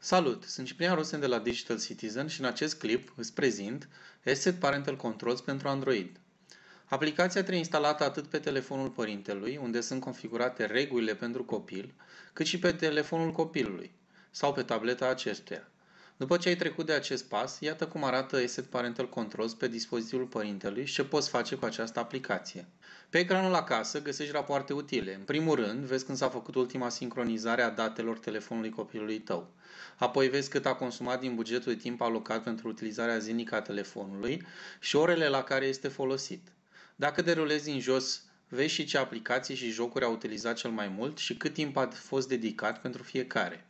Salut! Sunt Ciprian Rosen de la Digital Citizen și în acest clip îți prezint Asset Parental Controls pentru Android. Aplicația trebuie instalată atât pe telefonul părintelui, unde sunt configurate regulile pentru copil, cât și pe telefonul copilului sau pe tableta acestuia. După ce ai trecut de acest pas, iată cum arată Asset Parental Controls pe dispozitivul părintelui și ce poți face cu această aplicație. Pe ecranul acasă găsești rapoarte utile. În primul rând, vezi când s-a făcut ultima sincronizare a datelor telefonului copilului tău. Apoi vezi cât a consumat din bugetul de timp alocat pentru utilizarea zilnică a telefonului și orele la care este folosit. Dacă derulezi în jos, vezi și ce aplicații și jocuri a utilizat cel mai mult și cât timp a fost dedicat pentru fiecare.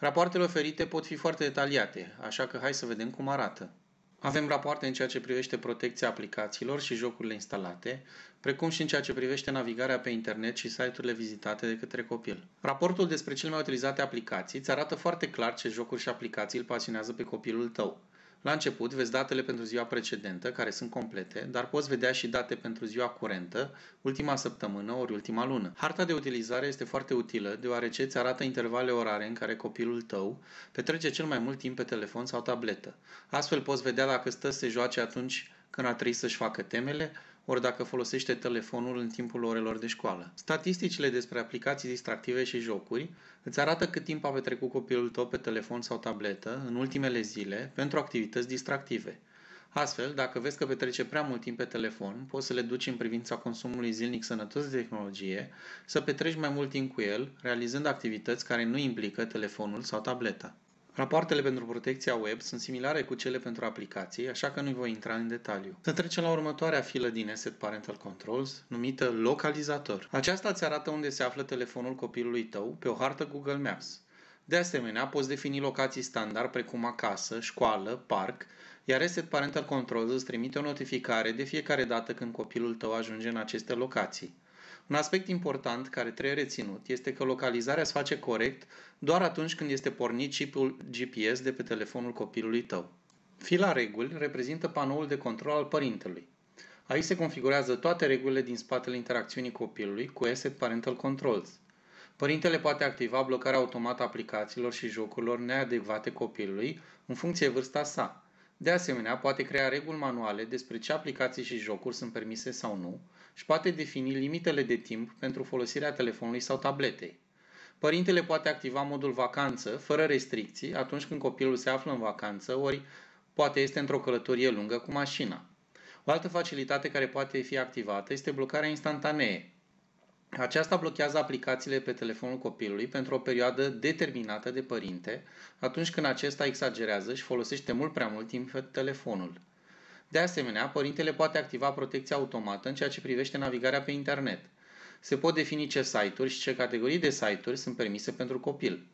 Rapoartele oferite pot fi foarte detaliate, așa că hai să vedem cum arată. Avem rapoarte în ceea ce privește protecția aplicațiilor și jocurile instalate, precum și în ceea ce privește navigarea pe internet și site-urile vizitate de către copil. Raportul despre cele mai utilizate aplicații îți arată foarte clar ce jocuri și aplicații îl pasionează pe copilul tău. La început vezi datele pentru ziua precedentă, care sunt complete, dar poți vedea și date pentru ziua curentă, ultima săptămână ori ultima lună. Harta de utilizare este foarte utilă, deoarece îți arată intervale orare în care copilul tău petrece cel mai mult timp pe telefon sau tabletă. Astfel poți vedea dacă stă să se joace atunci când a trebuit să-și facă temele, ori dacă folosește telefonul în timpul orelor de școală. Statisticile despre aplicații distractive și jocuri îți arată cât timp a petrecut copilul tău pe telefon sau tabletă în ultimele zile pentru activități distractive. Astfel, dacă vezi că petrece prea mult timp pe telefon, poți să le duci în privința consumului zilnic sănătos de tehnologie, să petreci mai mult timp cu el, realizând activități care nu implică telefonul sau tableta. Rapoartele pentru protecția web sunt similare cu cele pentru aplicații, așa că nu voi intra în detaliu. Să trecem la următoarea filă din Asset Parental Controls, numită Localizator. Aceasta îți arată unde se află telefonul copilului tău pe o hartă Google Maps. De asemenea, poți defini locații standard precum acasă, școală, parc, iar Asset Parental Controls îți trimite o notificare de fiecare dată când copilul tău ajunge în aceste locații. Un aspect important care trebuie reținut este că localizarea se face corect doar atunci când este pornit chipul GPS de pe telefonul copilului tău. Fila reguli reprezintă panoul de control al părintelui. Aici se configurează toate regulile din spatele interacțiunii copilului cu Asset Parental Controls. Părintele poate activa blocarea automată a aplicațiilor și jocurilor neadecvate copilului în funcție vârsta sa. De asemenea, poate crea reguli manuale despre ce aplicații și jocuri sunt permise sau nu, își poate defini limitele de timp pentru folosirea telefonului sau tabletei. Părintele poate activa modul vacanță, fără restricții, atunci când copilul se află în vacanță, ori poate este într-o călătorie lungă cu mașina. O altă facilitate care poate fi activată este blocarea instantanee. Aceasta blochează aplicațiile pe telefonul copilului pentru o perioadă determinată de părinte, atunci când acesta exagerează și folosește mult prea mult timp telefonul. De asemenea, părintele poate activa protecția automată în ceea ce privește navigarea pe internet. Se pot defini ce site-uri și ce categorii de site-uri sunt permise pentru copil.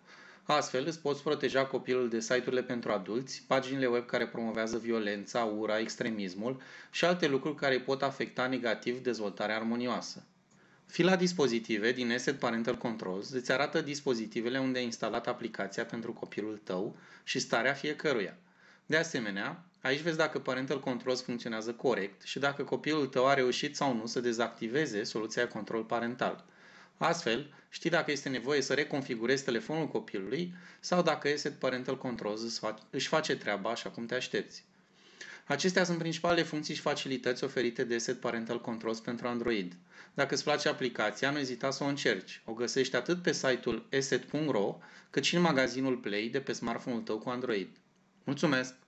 Astfel, îți poți proteja copilul de site-urile pentru adulți, paginile web care promovează violența, ura, extremismul și alte lucruri care pot afecta negativ dezvoltarea armonioasă. Fila dispozitive din Asset Parental Controls îți arată dispozitivele unde ai instalat aplicația pentru copilul tău și starea fiecăruia. De asemenea, Aici vezi dacă Parental Controls funcționează corect și dacă copilul tău a reușit sau nu să dezactiveze soluția control parental. Astfel, știi dacă este nevoie să reconfigurezi telefonul copilului sau dacă ESET Parental Controls își face treaba așa cum te aștepți. Acestea sunt principalele funcții și facilități oferite de ESET Parental Controls pentru Android. Dacă îți place aplicația, nu ezita să o încerci. O găsești atât pe site-ul ESET.ro, cât și în magazinul Play de pe smartphone-ul tău cu Android. Mulțumesc!